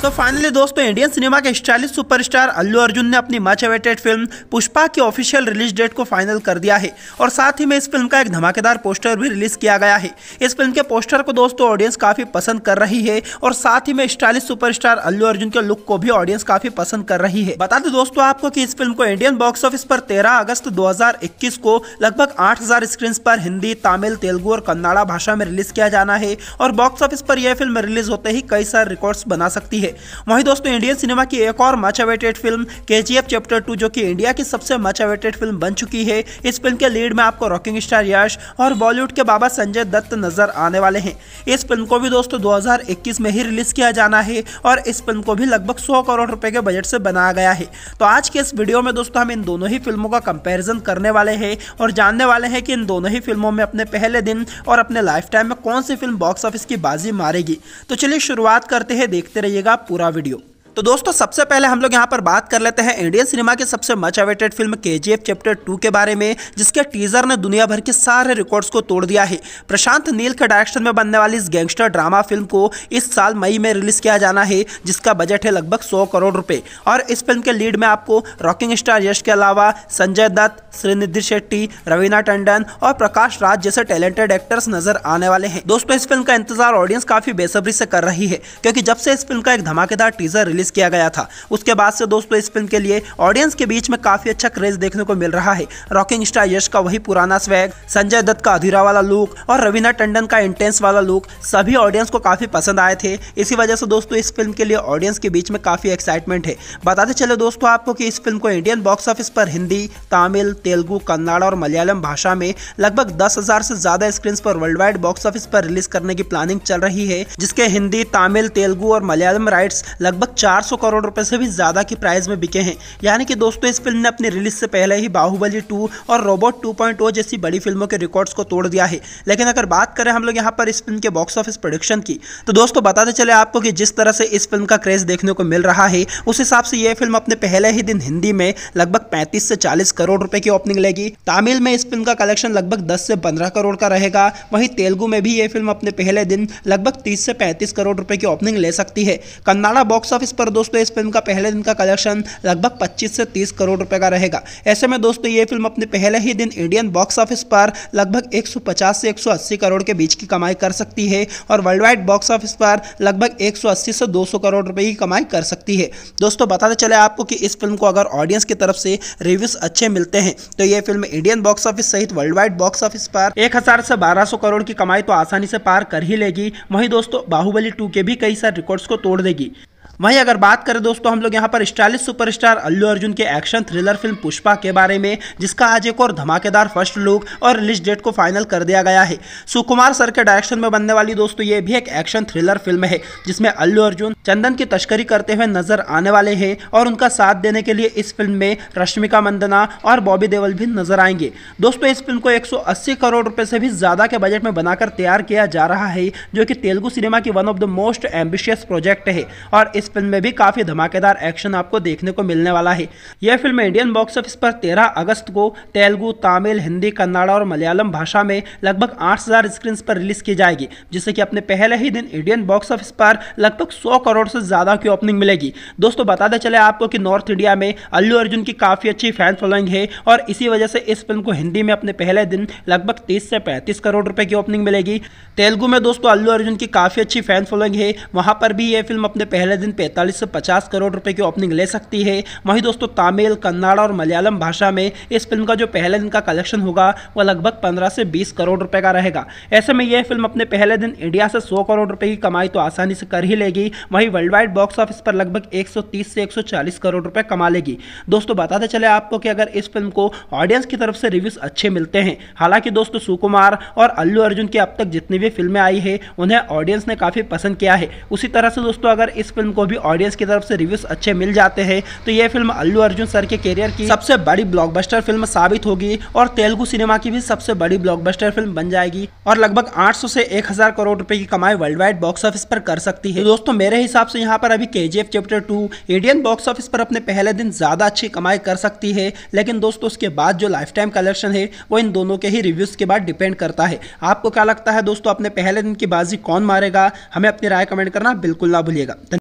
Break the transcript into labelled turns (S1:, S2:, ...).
S1: सो finally दोस्तों Indian cinema के stylish superstar Allu Arjun ने अपनी मच अवेटेड फिल्म पुष्पा की ऑफिशियल रिलीज डेट को फाइनल कर दिया है और साथ ही में इस फिल्म का एक धमाकेदार पोस्टर भी रिलीज किया गया है इस फिल्म के पोस्टर को दोस्तों ऑडियंस काफ़ी पसंद कर रही है और साथ ही में स्टाइलिश सुपरस्टार अल्लू अर्जुन के लुक को भी ऑडियंस काफ़ी पसंद कर रही है बता दें दोस्तों आपको की इस फिल्म को इंडियन बॉक्स ऑफिस पर तेरह अगस्त दो को लगभग आठ हजार पर हिंदी तमिल तेलुगु और कन्नाड़ा भाषा में रिलीज किया जाना है और बॉक्स ऑफिस पर यह फिल्म रिलीज होते ही कई सारे रिकॉर्ड्स बना सकती है से वहीं दोस्तों इंडियन सिनेमा की एक और मच अवेटेड फिल्म के चैप्टर टू जो कि इंडिया की सबसे मच अवेटेड फिल्म बन चुकी है इस फिल्म के लीड में आपको रॉकिंग स्टार यश और बॉलीवुड के बाबा संजय दत्त नजर आने वाले हैं इस फिल्म को भी दोस्तों 2021 में ही रिलीज किया जाना है और इस फिल्म को भी लगभग सौ करोड़ रुपए के बजट से बनाया गया है तो आज के इस वीडियो में दोस्तों हम इन दोनों ही फिल्मों का कंपेरिजन करने वाले हैं और जानने वाले हैं कि इन दोनों ही फिल्मों में अपने पहले दिन और अपने लाइफ टाइम में कौन सी फिल्म बॉक्स ऑफिस की बाजी मारेगी तो चलिए शुरुआत करते हैं देखते रहिएगा पूरा वीडियो तो दोस्तों सबसे पहले हम लोग यहाँ पर बात कर लेते हैं इंडियन सिनेमा के सबसे मच अवेटेड फिल्म के चैप्टर टू के बारे में जिसके टीजर ने दुनिया भर के सारे रिकॉर्ड्स को तोड़ दिया है प्रशांत नील के डायरेक्शन में बनने वाली इस गैंगस्टर ड्रामा फिल्म को इस साल मई में रिलीज किया जाना है जिसका बजट है लगभग सौ करोड़ रुपये और इस फिल्म के लीड में आपको रॉकिंग स्टार यश के अलावा संजय दत्त श्रीनिधि शेट्टी रवीना टंडन और प्रकाश राज जैसे टैलेंटेड एक्टर्स नजर आने वाले हैं दोस्तों इस फिल्म का इंतजार ऑडियंस काफी बेसब्री से कर रही है क्योंकि जब से इस फिल्म का एक धमाकेदार टीजर रिलीज रिलीज़ किया गया था उसके बाद से दोस्तों इस फिल्म के लिए ऑडियंस के बीच में काफ़ी अच्छा क्रेज देखने को मिल रहा है रॉकिंग स्टार यश का वही पुराना स्वैग संजय दत्त का अधूरा वाला लुक और रवीना टंडन का इंटेंस वाला लुक सभी ऑडियंस को काफ़ी पसंद आए थे इसी वजह से दोस्तों इस फिल्म के लिए ऑडियंस के बीच में काफ़ी एक्साइटमेंट है बताते चले दोस्तों आपको कि इस फिल्म को इंडियन बॉक्स ऑफिस पर हिंदी तमिल तेलुगु कन्नाड़ और मलयालम भाषा में लगभग दस हजार से ज्यादा स्क्रीन पर वर्ल्ड वाइड बॉक्स ऑफिस पर रिलीज करने की प्लानिंग चल रही है जिसके हिंदी तमिल तेलुगु और मलयालम राइट्स लगभग 400 करोड़ रुपए से भी ज़्यादा की प्राइस में बिके हैं यानी कि दोस्तों इस फिल्म ने अपने रिलीज से पहले ही बाहुबली टू और रोबोट टू जैसी बड़ी फिल्मों के रिकॉर्ड्स को तोड़ दिया है लेकिन अगर बात करें हम लोग यहाँ पर इस फिल्म के बॉक्स ऑफिस प्रोडक्शन की तो दोस्तों बताते चले आपको कि जिस तरह से इस फिल्म का क्रेज देखने को मिल रहा है उस हिसाब से यह फिल्म अपने पहले ही दिन हिंदी में लगभग पैंतीस से चालीस करोड़ रुपए की ओपनिंग लेगी तमिल में इस फिल्म का कलेक्शन लगभग दस से पंद्रह करोड़ का रहेगा वहीं तेलुगु में भी यह फिल्म अपने पहले दिन लगभग तीस से पैंतीस करोड़ रुपए की ओपनिंग ले सकती है कन्नाड़ा बॉक्स ऑफिस पर दोस्तों इस फिल्म का पहले दिन का कलेक्शन लगभग 25 से 30 करोड़ रुपए का रहेगा ऐसे में दोस्तों ये फिल्म अपने पहले ही दिन इंडियन बॉक्स ऑफिस पर लगभग 150 से 180 करोड़ के बीच की कमाई कर सकती है और वर्ल्ड वाइड बॉक्स ऑफिस पर लगभग 180 से 200 करोड़ रुपए की कमाई कर सकती है दोस्तों बताते चले आपको कि इस फिल्म को अगर ऑडियंस की तरफ से रिव्यूज अच्छे मिलते हैं तो ये फिल्म इंडियन बॉक्स ऑफिस सहित वर्ल्ड वाइड बॉक्स ऑफिस पर एक से बारह करोड़ की कमाई तो आसानी से पार कर ही लेगी वहीं दोस्तों बाहुबली टू के भी कई सारे रिकॉर्ड्स को तोड़ देगी वहीं अगर बात करें दोस्तों हम लोग यहाँ पर स्टाइलिश सुपरस्टार अल्लू अर्जुन के एक्शन थ्रिलर फिल्म पुष्पा के बारे में जिसका आज एक और धमाकेदार फर्स्ट लुक और रिलीज डेट को फाइनल कर दिया गया है सुकुमार सर के डायरेक्शन में बनने वाली दोस्तों ये भी एक एक्शन थ्रिलर फिल्म है जिसमें अल्लू अर्जुन चंदन की तस्करी करते हुए नजर आने वाले हैं और उनका साथ देने के लिए इस फिल्म में रश्मिका मंदना और बॉबी देवल भी नजर आएंगे दोस्तों इस फिल्म को एक करोड़ रुपए से भी ज्यादा के बजट में बनाकर तैयार किया जा रहा है जो कि तेलुगु सिनेमा की one of the most ambitious project है और इस फिल्म में भी काफी धमाकेदार एक्शन आपको देखने को मिलने वाला है यह फिल्म इंडियन बॉक्स ऑफिस पर तेरह अगस्त को तेलुगु तमिल हिंदी कन्नाडा और मलयालम भाषा में लगभग आठ हजार स्क्रीन पर रिलीज की जाएगी जिससे कि अपने पहले ही दिन इंडियन बॉक्स ऑफिस पर लगभग सौ करोड़ से ज्यादा की ओपनिंग मिलेगी दोस्तों बताते चले आपको कि नॉर्थ इंडिया में अल्लू अर्जुन की काफी अच्छी फैन फॉलोइंग है और इसी वजह से इस फिल्म को हिंदी में अपने पहले दिन लगभग तीस से पैंतीस करोड़ रुपए की ओपनिंग मिलेगी तेलुगु में दोस्तों अल्लू अर्जुन की काफी अच्छी फैन फॉलोइंग है वहां पर भी यह फिल्म अपने पहले दिन पैंतालीस से पचास करोड़ रुपए की ओपनिंग ले सकती है वहीं दोस्तों तमिल कन्नाड़ और मलयालम भाषा में इस फिल्म का जो पहले दिन का कलेक्शन होगा वह लगभग पंद्रह से बीस करोड़ रुपए का रहेगा ऐसे में यह फिल्म अपने पहले दिन इंडिया से सौ करोड़ रुपए की कमाई तो आसानी से कर ही लेगी वहीं वर्ल्ड वाइड बॉक्स ऑफिस पर लगभग एक से एक करोड़ रुपए कमा लेगी दोस्तों बताते चले आपको कि अगर इस फिल्म को ऑडियंस की तरफ से रिव्यूज अच्छे मिलते हैं हालांकि दोस्तों सुकुमार और अल्लू अर्जुन की अब तक जितनी भी फिल्में आई है उन्हें ऑडियंस ने काफ़ी पसंद किया है उसी तरह से दोस्तों अगर इस फिल्म को को भी ऑडियंस की तरफ से रिव्यूज अच्छे मिल जाते हैं तो ये फिल्म अल्लू अर्जुन सर के करियर की सबसे बड़ी ब्लॉकबस्टर फिल्म साबित होगी और तेलुगु सिनेमा की भी सबसे बड़ी ब्लॉकबस्टर फिल्म बन जाएगी और लगभग 800 से 1000 करोड़ रुपए की कमाई वर्ल्ड वाइड बॉक्स ऑफिस पर कर सकती है तो दोस्तों मेरे हिसाब से यहाँ पर अभी के chapter two Indian box office पर अपने पहले दिन ज्यादा अच्छी कमाई कर सकती है लेकिन दोस्तों उसके बाद जो लाइफ टाइम कलेक्शन है वो इन दोनों के ही रिव्यूज के बाद डिपेंड करता है आपको क्या लगता है दोस्तों अपने पहले दिन की बाजी कौन मारेगा हमें अपनी राय कमेंट करना बिल्कुल ना भूलिएगा